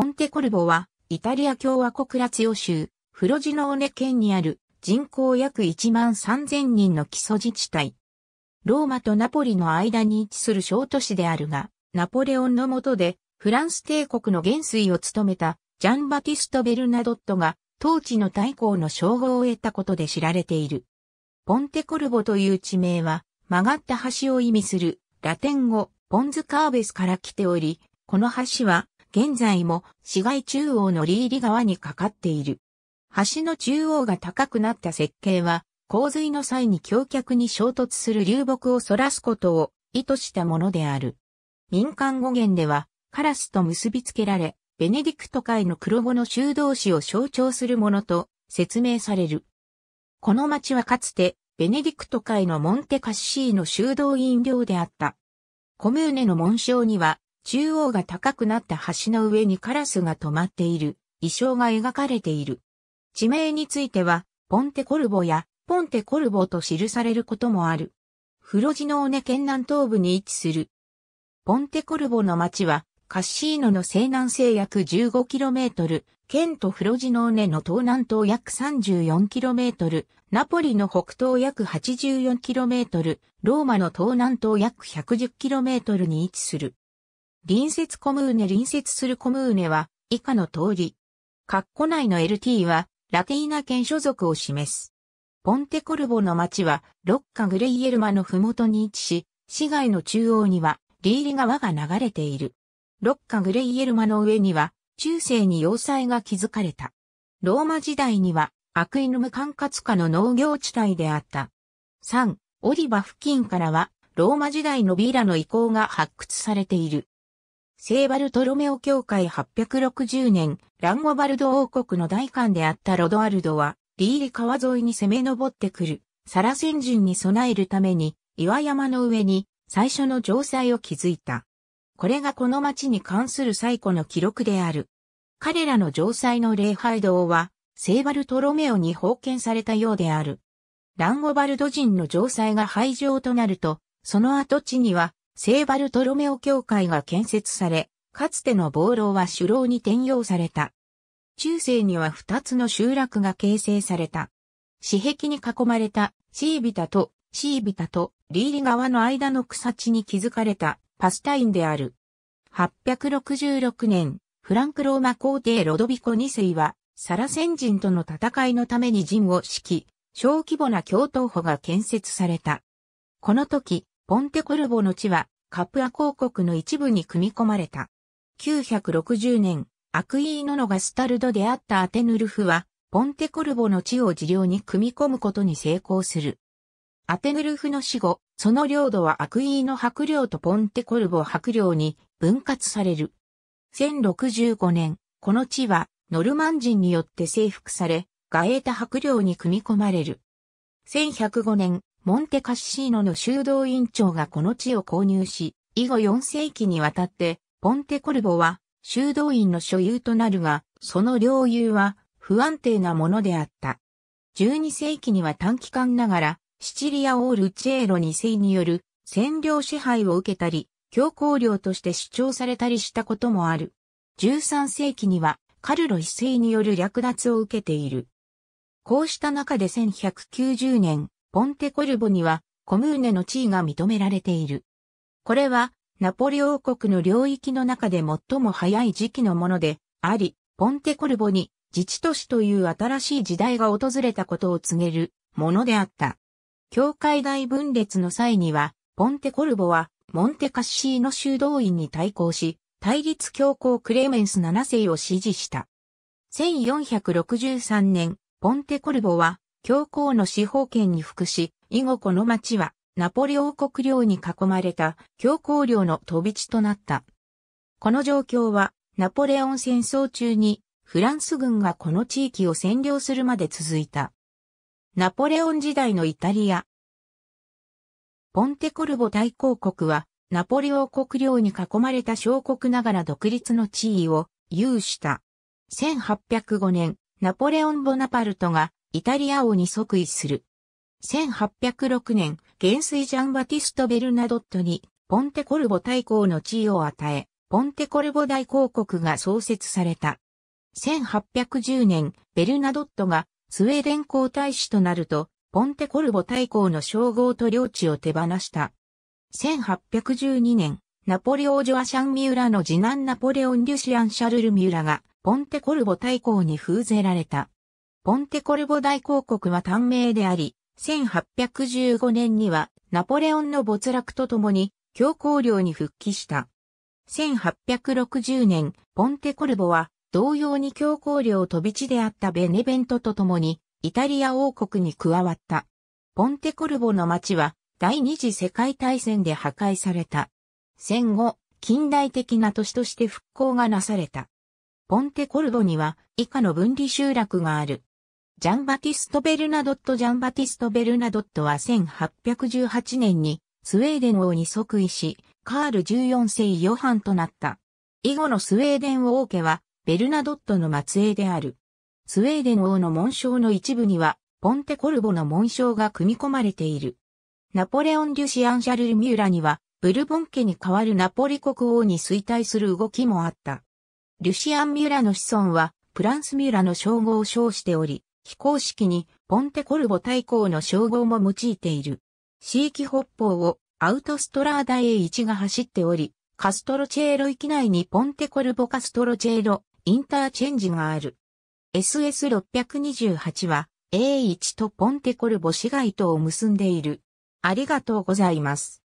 ポンテコルボは、イタリア共和国ラツィオ州、フロジノーネ県にある人口約1万3000人の基礎自治体。ローマとナポリの間に位置する小都市であるが、ナポレオンの下でフランス帝国の元帥を務めたジャンバティスト・ベルナドットが当地の大公の称号を得たことで知られている。ポンテコルボという地名は曲がった橋を意味するラテン語ポンズカーベスから来ており、この橋は現在も市街中央のリーリ川にかかっている。橋の中央が高くなった設計は、洪水の際に橋脚に衝突する流木を反らすことを意図したものである。民間語源では、カラスと結びつけられ、ベネディクト海の黒子の修道士を象徴するものと説明される。この町はかつて、ベネディクト海のモンテカッシーの修道院領であった。コムーネの紋章には、中央が高くなった橋の上にカラスが止まっている、意匠が描かれている。地名については、ポンテコルボやポンテコルボと記されることもある。フロジノーネ県南東部に位置する。ポンテコルボの町は、カッシーノの西南西約 15km、県とフロジノーネの東南東約 34km、ナポリの北東約 84km、ローマの東南東約 110km に位置する。隣接コムーネ隣接するコムーネは以下の通り。括弧内の LT はラティーナ県所属を示す。ポンテコルボの町はロッカ・グレイエルマの麓に位置し、市街の中央にはリーリ川が流れている。ロッカ・グレイエルマの上には中世に要塞が築かれた。ローマ時代にはアクイヌム管轄下の農業地帯であった。3、オリバ付近からはローマ時代のビーラの遺構が発掘されている。聖バルトロメオ教会860年、ランゴバルド王国の大官であったロドアルドは、リーリ川沿いに攻め上ってくる、サラセン人に備えるために、岩山の上に最初の城塞を築いた。これがこの町に関する最古の記録である。彼らの城塞の礼拝堂は、聖バルトロメオに封建されたようである。ランゴバルド人の城塞が廃城となると、その跡地には聖バルトロメオ教会が建設され、かつての暴老は首楼に転用された。中世には二つの集落が形成された。四壁に囲まれたシービタとシービタとリーリ川の間の草地に築かれたパスタインである。866年、フランクローマ皇帝ロドビコ2世はサラ先人との戦いのために陣を敷き、小規模な教頭補が建設された。この時、ポンテコルボの地は、カプア公国の一部に組み込まれた。960年、アクイーノのガスタルドであったアテヌルフは、ポンテコルボの地を自領に組み込むことに成功する。アテヌルフの死後、その領土はアクイーノ白領とポンテコルボ白領に分割される。1065年、この地はノルマン人によって征服され、ガエータ白領に組み込まれる。1105年、モンテカッシーノの修道院長がこの地を購入し、以後4世紀にわたって、ポンテコルボは修道院の所有となるが、その領有は不安定なものであった。12世紀には短期間ながら、シチリアオールチェーロ2世による占領支配を受けたり、強行領として主張されたりしたこともある。13世紀にはカルロ1世による略奪を受けている。こうした中で1190年、ポンテコルボにはコムーネの地位が認められている。これはナポリ王国の領域の中で最も早い時期のものであり、ポンテコルボに自治都市という新しい時代が訪れたことを告げるものであった。教会大分裂の際には、ポンテコルボはモンテカッシーの修道院に対抗し、対立教皇クレメンス7世を支持した。1463年、ポンテコルボは教皇の司法権に服し、以後この町は、ナポレ王国領に囲まれた教皇領の飛び地となった。この状況は、ナポレオン戦争中に、フランス軍がこの地域を占領するまで続いた。ナポレオン時代のイタリア。ポンテコルボ大公国は、ナポレ王国領に囲まれた小国ながら独立の地位を有した。1805年、ナポレオン・ボナパルトがイタリア王に即位する。1806年、元帥ジャンバティスト・ベルナドットに、ポンテコルボ大公の地位を与え、ポンテコルボ大公国が創設された。1810年、ベルナドットがスウェーデン皇太子となると、ポンテコルボ大公の称号と領地を手放した。1812年、ナポレオ・ジョアシャン・ミューラの次男ナポレオン・リュシアン・シャルル・ミューラが、ポンテコルボ大公に封ぜられた。ポンテコルボ大公国は短命であり、1815年にはナポレオンの没落とともに強硬領に復帰した。1860年、ポンテコルボは同様に強硬領飛び地であったベネベントとともにイタリア王国に加わった。ポンテコルボの町は第二次世界大戦で破壊された。戦後、近代的な都市として復興がなされた。ポンテコルボには以下の分離集落がある。ジャンバティスト・ベルナドット・ジャンバティスト・ベルナドットは1818年にスウェーデン王に即位し、カール14世ヨハンとなった。以後のスウェーデン王家は、ベルナドットの末裔である。スウェーデン王の紋章の一部には、ポンテコルボの紋章が組み込まれている。ナポレオン・デュシアン・シャルル・ミューラには、ブルボン家に代わるナポリ国王に衰退する動きもあった。リュシアン・ミュラの子孫は、プランス・ミュラの称号を称しており、非公式にポンテコルボ大公の称号も用いている。地域北方をアウトストラーダ A1 が走っており、カストロチェーロ域内にポンテコルボカストロチェーロインターチェンジがある。SS628 は A1 とポンテコルボ市街とを結んでいる。ありがとうございます。